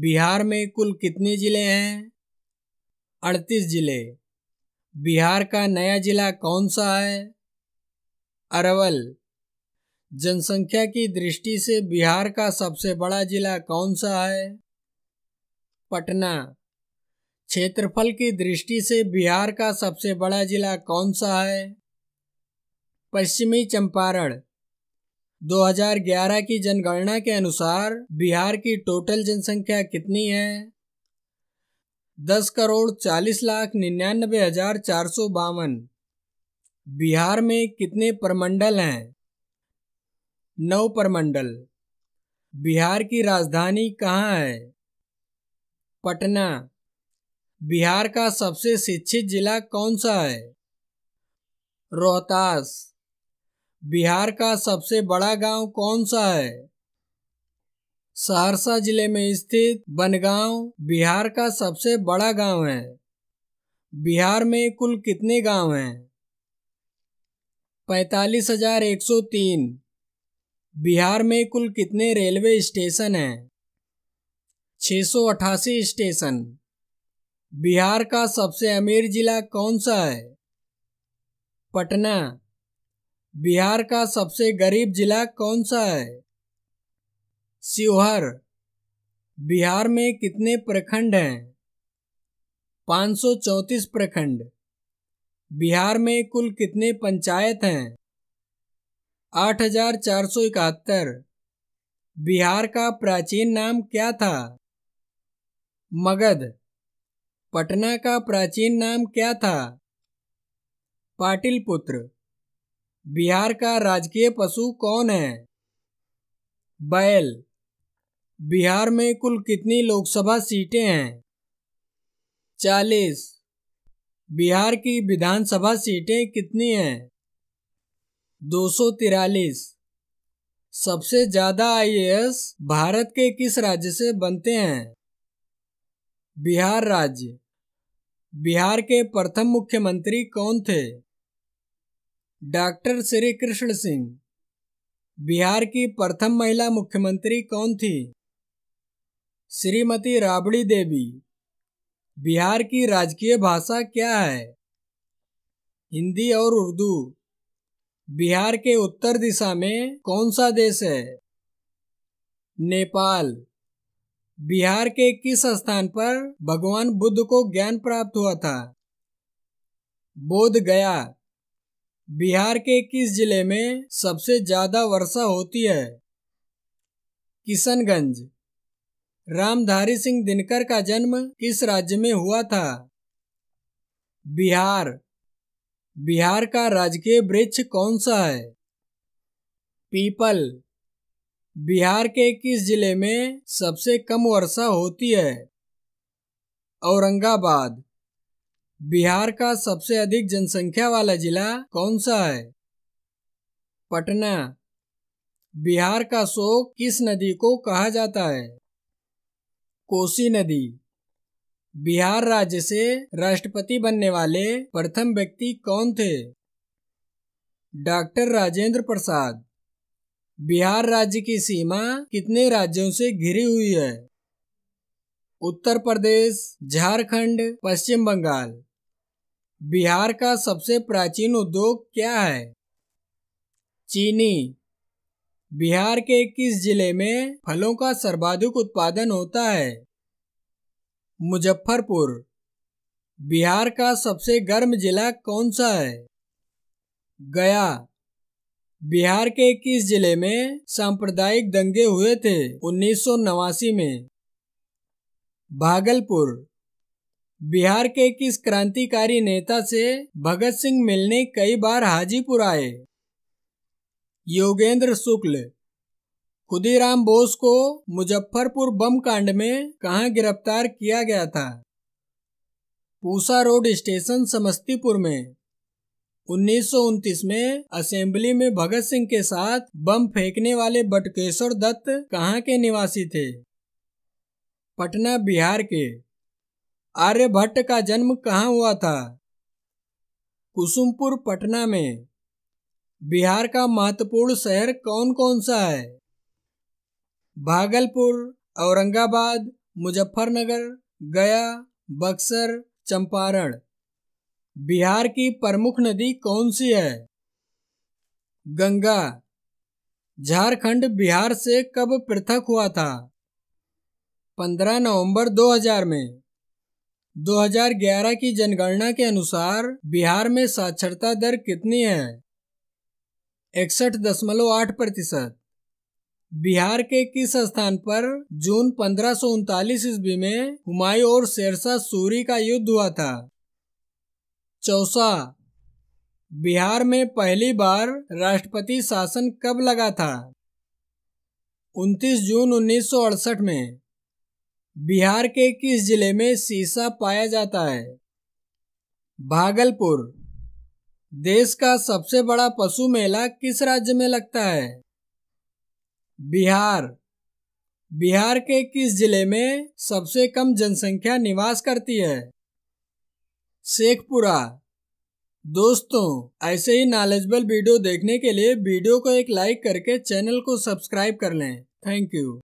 बिहार में कुल कितने ज़िले हैं अड़तीस ज़िले बिहार का नया ज़िला कौन सा है अरवल जनसंख्या की दृष्टि से बिहार का सबसे बड़ा ज़िला कौन सा है पटना क्षेत्रफल की दृष्टि से बिहार का सबसे बड़ा ज़िला कौन सा है पश्चिमी चंपारण 2011 की जनगणना के अनुसार बिहार की टोटल जनसंख्या कितनी है दस करोड़ चालीस लाख निन्यानबे हजार चार सौ बावन बिहार में कितने परमंडल हैं नौ परमंडल बिहार की राजधानी कहाँ है पटना बिहार का सबसे शिक्षित जिला कौन सा है रोहतास बिहार का सबसे बड़ा गांव कौन सा है सहरसा जिले में स्थित बनगांव बिहार का सबसे बड़ा गांव है बिहार में कुल कितने गांव हैं पैतालीस हजार एक सौ तीन बिहार में कुल कितने रेलवे स्टेशन हैं छः सौ अठासी स्टेशन बिहार का सबसे अमीर जिला कौन सा है पटना बिहार का सबसे गरीब जिला कौन सा है शिवहर बिहार में कितने प्रखंड हैं 534 प्रखंड बिहार में कुल कितने पंचायत हैं आठ बिहार का प्राचीन नाम क्या था मगध पटना का प्राचीन नाम क्या था पाटिलपुत्र पुत्र बिहार का राजकीय पशु कौन है बैल बिहार में कुल कितनी लोकसभा सीटें हैं चालीस बिहार की विधानसभा सीटें कितनी हैं दो सौ तिरालीस सबसे ज़्यादा आईएएस भारत के किस राज्य से बनते हैं बिहार राज्य बिहार के प्रथम मुख्यमंत्री कौन थे डॉक्टर श्री कृष्ण सिंह बिहार की प्रथम महिला मुख्यमंत्री कौन थी श्रीमती राबड़ी देवी बिहार की राजकीय भाषा क्या है हिंदी और उर्दू बिहार के उत्तर दिशा में कौन सा देश है नेपाल बिहार के किस स्थान पर भगवान बुद्ध को ज्ञान प्राप्त हुआ था बोध गया बिहार के किस जिले में सबसे ज़्यादा वर्षा होती है किशनगंज रामधारी सिंह दिनकर का जन्म किस राज्य में हुआ था बिहार बिहार का राजकीय वृक्ष कौन सा है पीपल बिहार के किस जिले में सबसे कम वर्षा होती है औरंगाबाद बिहार का सबसे अधिक जनसंख्या वाला जिला कौन सा है पटना बिहार का शोक किस नदी को कहा जाता है कोसी नदी बिहार राज्य से राष्ट्रपति बनने वाले प्रथम व्यक्ति कौन थे डॉक्टर राजेंद्र प्रसाद बिहार राज्य की सीमा कितने राज्यों से घिरी हुई है उत्तर प्रदेश झारखंड पश्चिम बंगाल बिहार का सबसे प्राचीन उद्योग क्या है चीनी बिहार के किस जिले में फलों का सर्वाधिक उत्पादन होता है मुजफ्फरपुर बिहार का सबसे गर्म जिला कौन सा है गया बिहार के किस जिले में सांप्रदायिक दंगे हुए थे उन्नीस में भागलपुर बिहार के किस क्रांतिकारी नेता से भगत सिंह मिलने कई बार हाजीपुर आए योगेंद्र शुक्ल खुदीराम बोस को मुजफ्फरपुर बम कांड में कहा गिरफ्तार किया गया था पूसा रोड स्टेशन समस्तीपुर में उन्नीस में असेंबली में भगत सिंह के साथ बम फेंकने वाले बटकेश्वर दत्त कहाँ के निवासी थे पटना बिहार के आर्यभट्ट का जन्म कहाँ हुआ था कुसुमपुर पटना में बिहार का महत्वपूर्ण शहर कौन कौन सा है भागलपुर औरंगाबाद मुजफ्फरनगर गया बक्सर चंपारण बिहार की प्रमुख नदी कौन सी है गंगा झारखंड बिहार से कब पृथक हुआ था 15 नवंबर 2000 में 2011 की जनगणना के अनुसार बिहार में साक्षरता दर कितनी है इकसठ दशमलव आठ प्रतिशत बिहार के किस स्थान पर जून पंद्रह सौ ईस्वी में हुमायूं और शेरशाह सूरी का युद्ध हुआ था चौसा बिहार में पहली बार राष्ट्रपति शासन कब लगा था 29 जून 1968 में बिहार के किस जिले में सीसा पाया जाता है भागलपुर देश का सबसे बड़ा पशु मेला किस राज्य में लगता है बिहार बिहार के किस जिले में सबसे कम जनसंख्या निवास करती है शेखपुरा दोस्तों ऐसे ही नॉलेजबल वीडियो देखने के लिए वीडियो को एक लाइक करके चैनल को सब्सक्राइब कर लें थैंक यू